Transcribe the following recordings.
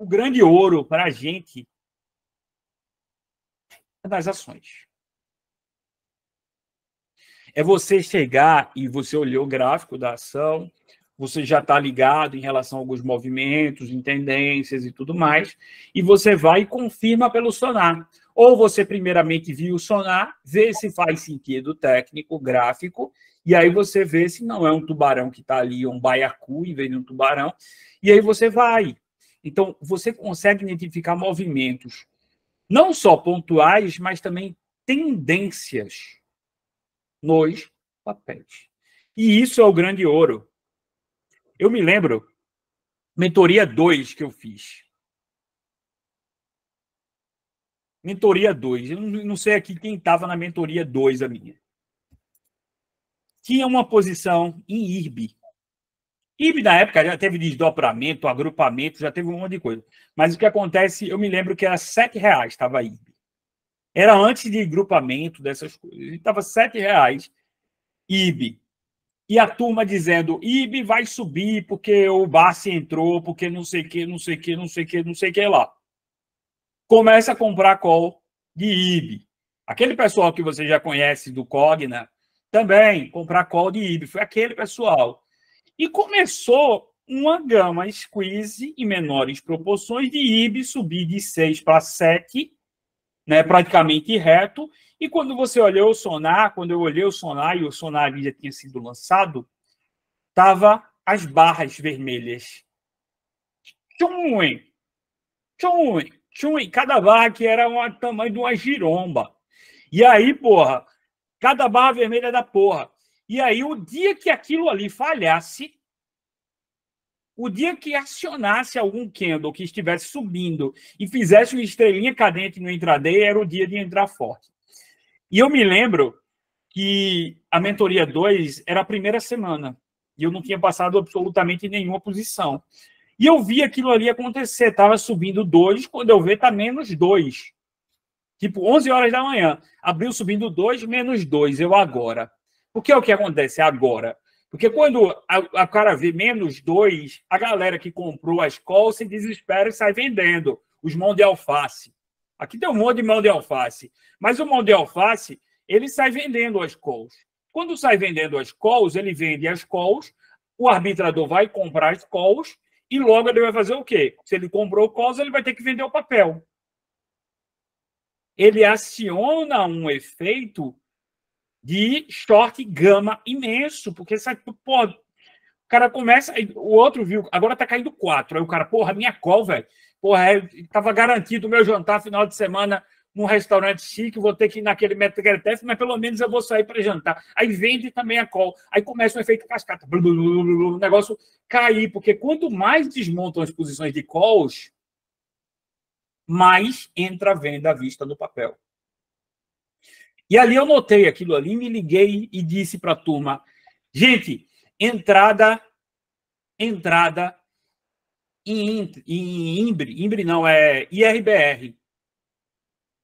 o grande ouro para a gente é das ações. É você chegar e você olhou o gráfico da ação, você já está ligado em relação a alguns movimentos, em tendências e tudo mais, e você vai e confirma pelo sonar. Ou você primeiramente viu o sonar, vê se faz sentido técnico, gráfico, e aí você vê se não é um tubarão que está ali, um baiacu em vez de um tubarão, e aí você vai. Então, você consegue identificar movimentos não só pontuais, mas também tendências nos papéis. E isso é o grande ouro. Eu me lembro, mentoria 2 que eu fiz. Mentoria 2. Eu não sei aqui quem estava na mentoria 2, a minha. Tinha uma posição em IRB, e na época já teve desdobramento, agrupamento, já teve um monte de coisa. Mas o que acontece, eu me lembro que era sete reais, estava aí. IB. Era antes de agrupamento, dessas coisas. Estava sete reais, IB. E a turma dizendo, IB vai subir porque o Barsi entrou, porque não sei o que, não sei o que, não sei o que, não sei o que lá. Começa a comprar call de IB. Aquele pessoal que você já conhece do Cogna, também comprar call de IB. Foi aquele pessoal e começou uma gama squeeze em menores proporções de IB subir de 6 para 7, né, praticamente reto. E quando você olhou o sonar, quando eu olhei o sonar e o sonar já tinha sido lançado, tava as barras vermelhas. Tchum, tchum, tchum. Cada barra que era o tamanho de uma giromba. E aí, porra, cada barra vermelha da porra. E aí, o dia que aquilo ali falhasse, o dia que acionasse algum candle que estivesse subindo e fizesse uma estrelinha cadente no intraday, era o dia de entrar forte. E eu me lembro que a mentoria 2 era a primeira semana e eu não tinha passado absolutamente nenhuma posição. E eu vi aquilo ali acontecer, estava subindo 2, quando eu vi tá menos 2. Tipo, 11 horas da manhã, abriu subindo 2, menos 2, eu agora. Porque é o que acontece agora. Porque quando a, a cara vê menos dois, a galera que comprou as calls se desespera e sai vendendo os mão de alface. Aqui tem um monte de mão de alface. Mas o mão de alface, ele sai vendendo as calls. Quando sai vendendo as calls, ele vende as calls, o arbitrador vai comprar as calls e logo ele vai fazer o quê? Se ele comprou calls, ele vai ter que vender o papel. Ele aciona um efeito de short gama imenso, porque sabe, pô, o cara começa, o outro viu, agora tá caindo quatro. Aí o cara, porra, minha call, velho. Porra, eu é, tava garantido o meu jantar final de semana num restaurante chique, vou ter que ir naquele Metrogretef, mas pelo menos eu vou sair para jantar. Aí vende também a call. Aí começa um efeito cascata. Blu, blu, blu, blu, o negócio cair, porque quanto mais desmontam as posições de calls, mais entra a venda à vista no papel. E ali eu notei aquilo ali, me liguei e disse para a turma: gente, entrada, entrada em, Imbre, Imbre não, é IRBR.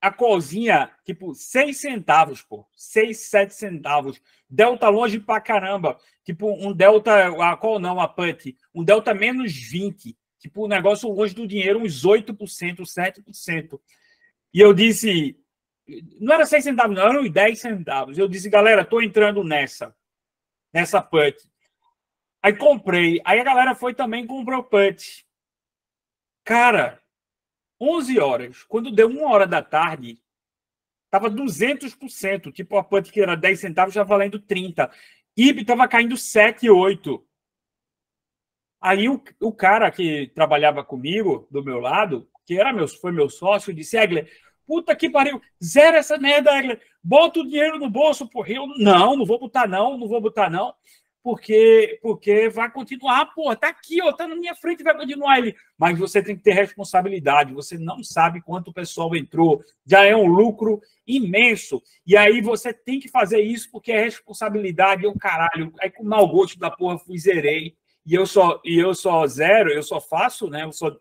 A cozinha, tipo, seis centavos, pô. seis sete centavos. Delta longe pra caramba. Tipo, um delta, a qual não, a PUT. Um delta menos 20. Tipo, o um negócio longe do dinheiro, uns 8%, 7%. E eu disse, não era 6 centavos, não, eram 10 centavos. Eu disse, galera, tô entrando nessa. Nessa put. Aí comprei. Aí a galera foi também e comprou put. Cara, 11 horas. Quando deu 1 hora da tarde, tava 200%. Tipo, a put que era 10 centavos já valendo 30. IB tava caindo 7, 8. Aí o, o cara que trabalhava comigo, do meu lado, que era meu, foi meu sócio, disse, Egler, Puta que pariu, zera essa merda, Agler. Bota o dinheiro no bolso, porra. Eu, não, não vou botar não, não vou botar não. Porque, porque vai continuar, porra, tá aqui, ó, tá na minha frente, vai continuar ele. Mas você tem que ter responsabilidade, você não sabe quanto o pessoal entrou, já é um lucro imenso. E aí você tem que fazer isso porque é responsabilidade, é o caralho. Aí com o mau gosto da porra fui zerei. E eu só, e eu só zero, eu só faço, né? Eu só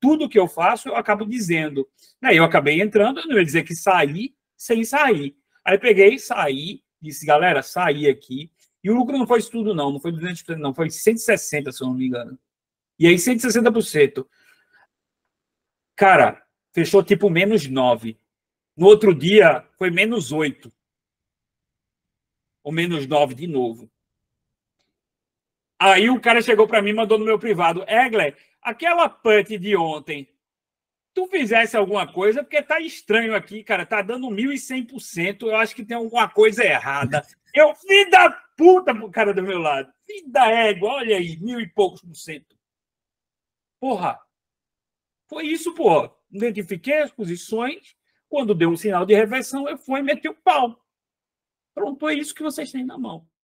tudo que eu faço eu acabo dizendo. Aí eu acabei entrando, eu não ia dizer que saí sem sair. Aí peguei, saí, disse, galera, saí aqui. E o lucro não foi isso tudo, não, não foi 200%, não, foi 160%, se eu não me engano. E aí 160%. Cara, fechou tipo menos 9. No outro dia foi menos 8. Ou menos 9 de novo. Aí o cara chegou para mim e mandou no meu privado: Egler, é, aquela punt de ontem, tu fizesse alguma coisa, porque tá estranho aqui, cara, tá dando 1.100%, eu acho que tem alguma coisa errada. Eu, filho da puta, pro cara do meu lado, filho da égua, olha aí, mil e poucos por cento. Porra, foi isso, porra. Identifiquei as posições, quando deu um sinal de reversão, eu fui e meti o pau. Pronto, é isso que vocês têm na mão.